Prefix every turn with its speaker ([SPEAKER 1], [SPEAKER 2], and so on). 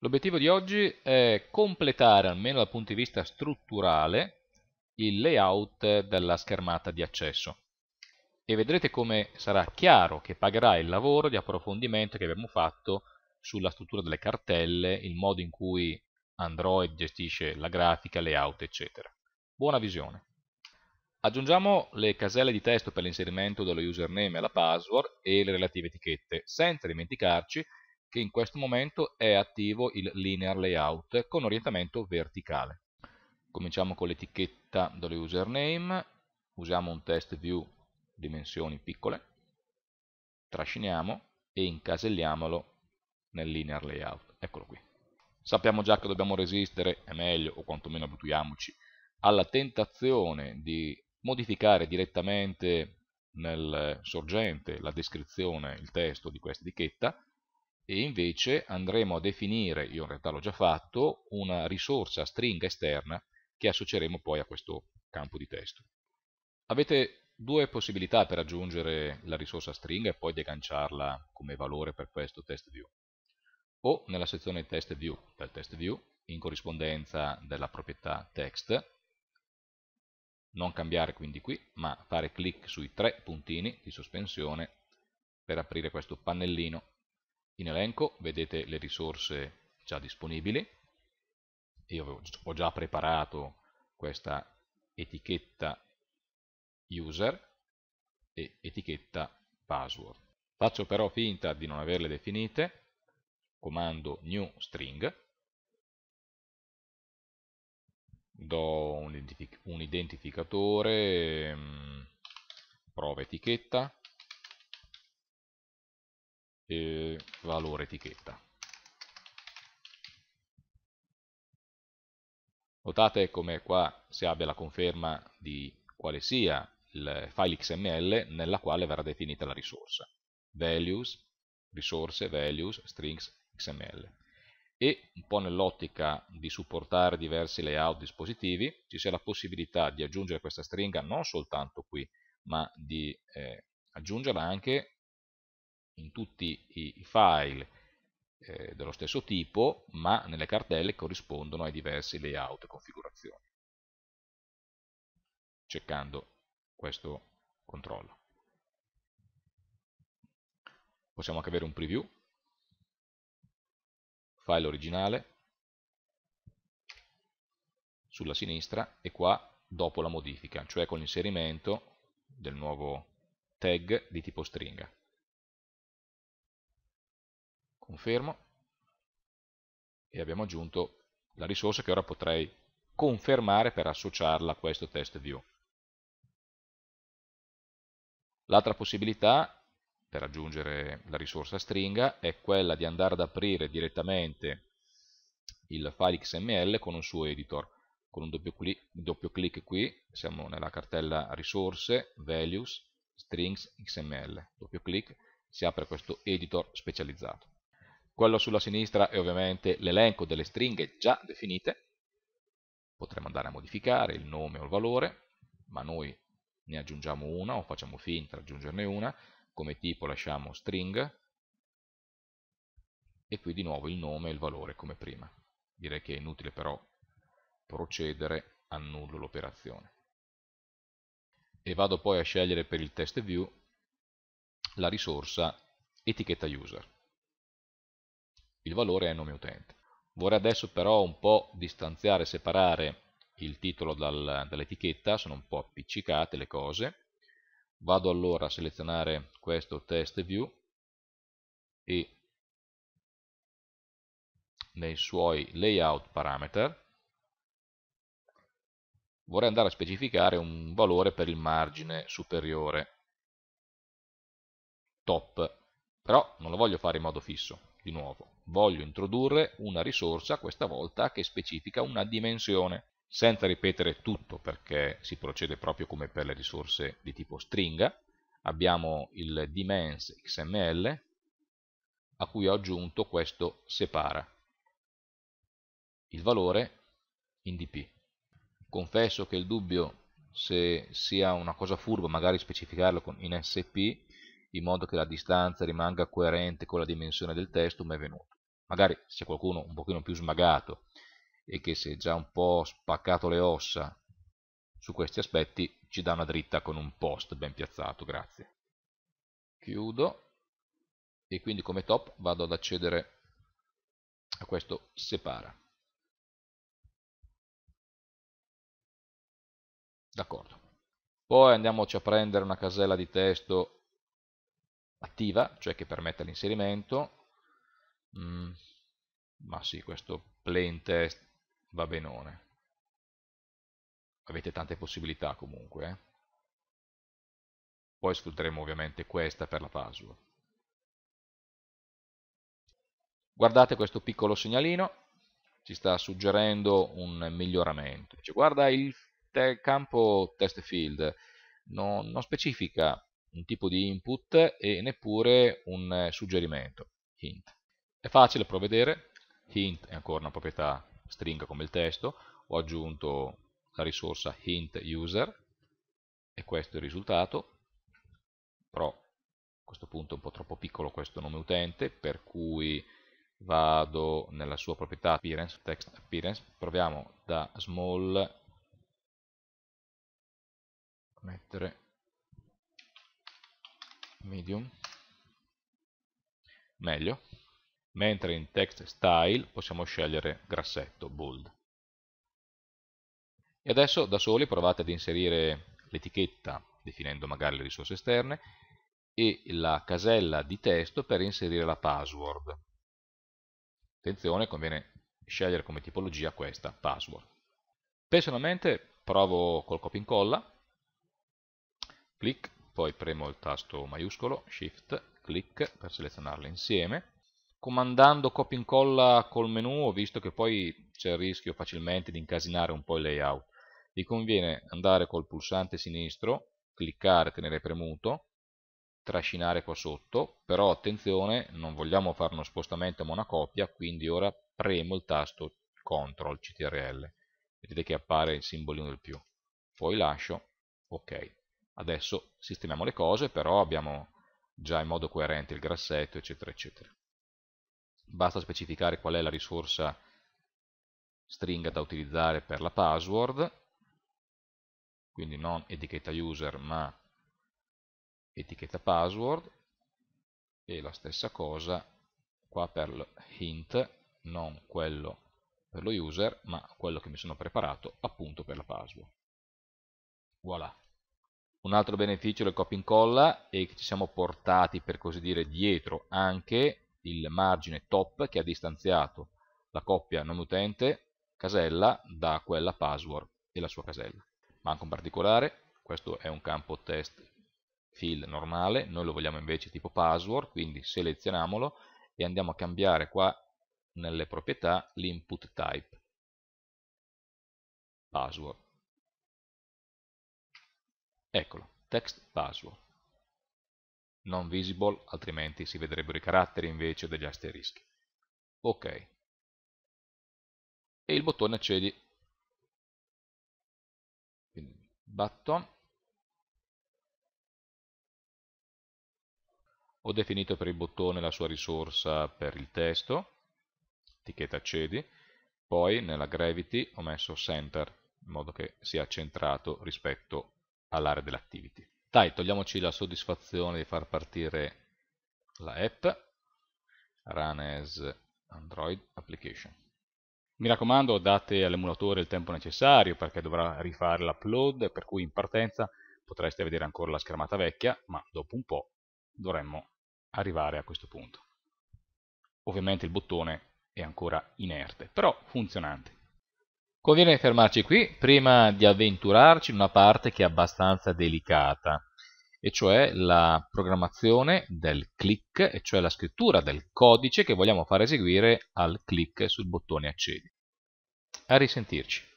[SPEAKER 1] L'obiettivo di oggi è completare, almeno dal punto di vista strutturale, il layout della schermata di accesso. E vedrete come sarà chiaro che pagherà il lavoro di approfondimento che abbiamo fatto sulla struttura delle cartelle, il modo in cui Android gestisce la grafica, layout, eccetera. Buona visione! Aggiungiamo le caselle di testo per l'inserimento dello username e la password e le relative etichette, senza dimenticarci che in questo momento è attivo il linear layout con orientamento verticale. Cominciamo con l'etichetta username, usiamo un test view dimensioni piccole, trasciniamo e incaselliamolo nel linear layout, eccolo qui. Sappiamo già che dobbiamo resistere, è meglio, o quantomeno abituiamoci, alla tentazione di modificare direttamente nel sorgente la descrizione, il testo di questa etichetta, e invece andremo a definire, io in realtà l'ho già fatto, una risorsa stringa esterna che associeremo poi a questo campo di testo. Avete due possibilità per aggiungere la risorsa stringa e poi deganciarla come valore per questo test view. O nella sezione test view del test view, in corrispondenza della proprietà text, non cambiare quindi qui, ma fare clic sui tre puntini di sospensione per aprire questo pannellino in elenco vedete le risorse già disponibili. Io ho già preparato questa etichetta user e etichetta password. Faccio però finta di non averle definite, comando new string, do un, identificatore, mm, prova etichetta, eh, valore etichetta. Notate come qua si abbia la conferma di quale sia il file XML nella quale verrà definita la risorsa. Values, risorse, values, strings, XML. E un po' nell'ottica di supportare diversi layout dispositivi, ci sia la possibilità di aggiungere questa stringa non soltanto qui, ma di eh, aggiungerla anche in tutti i file eh, dello stesso tipo, ma nelle cartelle corrispondono ai diversi layout e configurazioni, cercando questo controllo. Possiamo anche avere un preview, file originale, sulla sinistra e qua dopo la modifica, cioè con l'inserimento del nuovo tag di tipo stringa confermo e abbiamo aggiunto la risorsa che ora potrei confermare per associarla a questo test view. L'altra possibilità per aggiungere la risorsa stringa è quella di andare ad aprire direttamente il file XML con un suo editor. Con un doppio clic, doppio clic qui siamo nella cartella risorse, values, strings, XML. Doppio clic si apre questo editor specializzato. Quello sulla sinistra è ovviamente l'elenco delle stringhe già definite, potremmo andare a modificare il nome o il valore, ma noi ne aggiungiamo una o facciamo finta di aggiungerne una, come tipo lasciamo string e qui di nuovo il nome e il valore come prima. Direi che è inutile però procedere, annullo l'operazione. E vado poi a scegliere per il test view la risorsa etichetta user il valore è nome utente. Vorrei adesso però un po' distanziare separare il titolo dal, dall'etichetta, sono un po' appiccicate le cose. Vado allora a selezionare questo test view e nei suoi layout parameter vorrei andare a specificare un valore per il margine superiore top, però non lo voglio fare in modo fisso, di nuovo, voglio introdurre una risorsa, questa volta che specifica una dimensione, senza ripetere tutto perché si procede proprio come per le risorse di tipo stringa, abbiamo il dimens xml a cui ho aggiunto questo separa, il valore in dp. Confesso che il dubbio se sia una cosa furba magari specificarlo in sp in modo che la distanza rimanga coerente con la dimensione del testo ma è venuto. Magari se qualcuno un pochino più smagato e che si è già un po' spaccato le ossa su questi aspetti, ci dà una dritta con un post ben piazzato, grazie. Chiudo e quindi come top vado ad accedere a questo separa. D'accordo. Poi andiamoci a prendere una casella di testo attiva, cioè che permetta l'inserimento, mm, ma sì, questo plain test va benone. Avete tante possibilità comunque. Eh. Poi sfrutteremo ovviamente questa per la password. Guardate questo piccolo segnalino, ci sta suggerendo un miglioramento. Dice, guarda il te campo test field, non, non specifica un tipo di input e neppure un eh, suggerimento, hint. È facile provvedere, hint è ancora una proprietà stringa come il testo, ho aggiunto la risorsa hint user e questo è il risultato, però a questo punto è un po' troppo piccolo questo nome utente, per cui vado nella sua proprietà appearance, text appearance, proviamo da small mettere medium meglio mentre in text style possiamo scegliere grassetto, bold e adesso da soli provate ad inserire l'etichetta definendo magari le risorse esterne e la casella di testo per inserire la password attenzione conviene scegliere come tipologia questa password personalmente provo col copia incolla clic poi premo il tasto maiuscolo, Shift, clic per selezionarle insieme. Comandando copia e incolla col menu ho visto che poi c'è il rischio facilmente di incasinare un po' il layout. Vi conviene andare col pulsante sinistro, cliccare, tenere premuto, trascinare qua sotto, però attenzione, non vogliamo fare uno spostamento ma una copia, quindi ora premo il tasto CTRL CTRL. Vedete che appare il simbolino del più. Poi lascio, ok. Adesso sistemiamo le cose, però abbiamo già in modo coerente il grassetto, eccetera, eccetera. Basta specificare qual è la risorsa stringa da utilizzare per la password, quindi non etichetta user ma etichetta password, e la stessa cosa qua per il hint, non quello per lo user, ma quello che mi sono preparato appunto per la password. Voilà. Un altro beneficio del copia incolla è che ci siamo portati, per così dire, dietro anche il margine top che ha distanziato la coppia non utente casella da quella password e la sua casella. Manco un particolare, questo è un campo test field normale, noi lo vogliamo invece tipo password, quindi selezioniamolo e andiamo a cambiare qua nelle proprietà l'input type password Eccolo, text password. Non visible, altrimenti si vedrebbero i caratteri invece degli asterischi. Ok. E il bottone accedi. Quindi, button. Ho definito per il bottone la sua risorsa per il testo, etichetta accedi, poi nella gravity ho messo center, in modo che sia centrato rispetto all'area dell'activity. Dai, togliamoci la soddisfazione di far partire la app, run as Android application. Mi raccomando, date all'emulatore il tempo necessario perché dovrà rifare l'upload, per cui in partenza potreste vedere ancora la schermata vecchia, ma dopo un po' dovremmo arrivare a questo punto. Ovviamente il bottone è ancora inerte, però funzionante. Conviene fermarci qui prima di avventurarci in una parte che è abbastanza delicata, e cioè la programmazione del click, e cioè la scrittura del codice che vogliamo far eseguire al click sul bottone accedi. A risentirci.